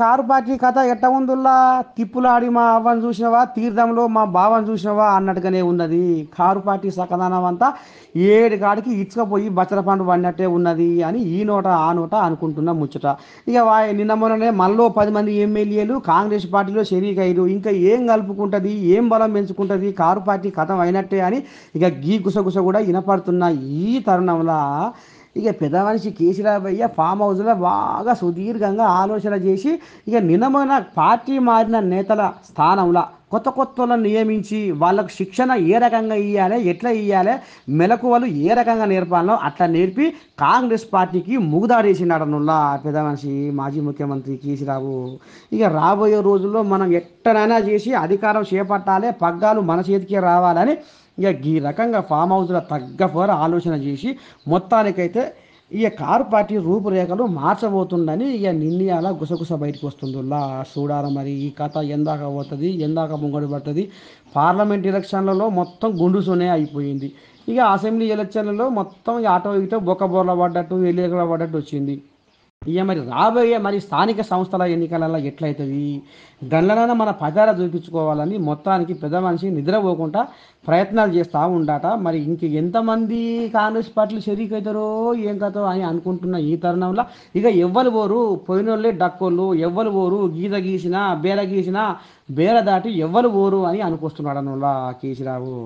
car party కథ ఎట్ట ఉందిలా తిప్పులాడి మా అవ్వని చూసినవా తీర్థంలో మా బావని చూసినవా అన్నట్టుగానే ఉన్నది కారు పార్టీ సకదానం అంతా ఏడు కాడికి ఇచ్చుకపోయి పండు పడినట్టే ఉన్నది అని ఈ నోట ఆ నోట అనుకుంటున్న ముచ్చట ఇక నిన్న మొన్ననే మనలో పది మంది ఎమ్మెల్యేలు కాంగ్రెస్ పార్టీలో షరీక్ ఇంకా ఏం కలుపుకుంటుంది ఏం బలం పెంచుకుంటుంది కారు పార్టీ కథం అయినట్టే అని ఇక గీ గుసగుస కూడా వినపడుతున్న ఈ తరుణంలో ఇక పెద్ద మనిషి కేసీరాబయ్య ఫామ్ హౌస్లో బాగా సుదీర్ఘంగా ఆలోచన చేసి ఇక నిన్నమైన పార్టీ మారిన నేతల స్థానంలో కొత్త కొత్తలను నియమించి వాళ్ళకు శిక్షణ ఏ రకంగా ఇవ్వాలి ఎట్లా ఇవ్వాలి మెలకువలు ఏ రకంగా నేర్పాలో అట్లా నేర్పి కాంగ్రెస్ పార్టీకి ముగుదాడేసినాడు నుల్లా పెద్ద మనిషి మాజీ ముఖ్యమంత్రి కేసీరావు ఇక రాబోయే రోజుల్లో మనం ఎట్టనైనా చేసి అధికారం చేపట్టాలి పగ్గాలు మన చేతికి రావాలని ఇక ఈ రకంగా ఫామ్ హౌస్లో తగ్గ ఆలోచన చేసి మొత్తానికైతే ఇక కారు పార్టీ రూపురేఖలు మార్చబోతుందని ఇక నిర్ణయాల గుసగుస బయటకు లా చూడాలి మరి ఈ కథ ఎందాక పోతుంది ఎందాక ముంగడు పడుతుంది పార్లమెంట్ ఎలక్షన్లలో మొత్తం గుండుసునే అయిపోయింది ఇక అసెంబ్లీ ఎలక్షన్లలో మొత్తం ఆటో ఇటో బొక్కబోర్ల పడ్డట్టు వెళ్ళి పడ్డట్టు వచ్చింది ఇక మరి రాబోయే మరి స్థానిక సంస్థల ఎన్నికలలో ఎట్లయితుంది దానిలోనైనా మన పదార చూపించుకోవాలని మొత్తానికి పెద్ద మనిషి నిద్రపోకుండా ప్రయత్నాలు చేస్తూ ఉండట మరి ఇంక ఎంతమంది కాంగ్రెస్ పార్టీలు షరీక్ అవుతారో ఏం కథో అని అనుకుంటున్న ఈ తరుణంలో ఇక ఎవ్వరు పోరు పోయినోళ్ళే డక్కోళ్ళు ఎవ్వరు పోరు గీత గీసినా బేర గీసినా బేర దాటి ఎవ్వరు పోరు అని అనుకొస్తున్నాడు అన్నోళ్ళ కేసీరావు